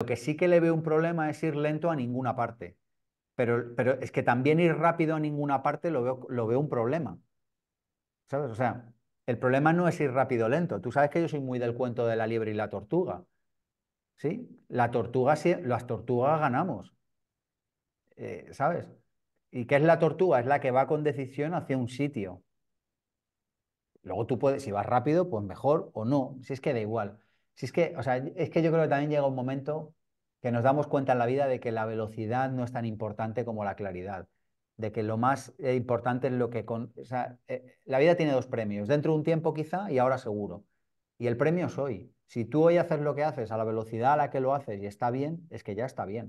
Lo que sí que le veo un problema es ir lento a ninguna parte. Pero, es que también ir rápido a ninguna parte lo veo, un problema. ¿Sabes? O sea, el problema no es ir rápido o lento. Tú sabes que yo soy muy del cuento de la liebre y la tortuga. ¿Sí? La tortuga, las tortugas ganamos. Eh, ¿Sabes? ¿Y qué es la tortuga? Es la que va con decisión hacia un sitio. Luego tú puedes, si vas rápido, pues mejor o no. Si es que da igual. Si es que, o sea, es que yo creo que también llega un momento que nos damos cuenta en la vida de que la velocidad no es tan importante como la claridad, de que lo más eh, importante es lo que... Con, o sea, eh, la vida tiene dos premios, dentro de un tiempo quizá y ahora seguro. Y el premio es hoy. Si tú hoy haces lo que haces a la velocidad a la que lo haces y está bien, es que ya está bien.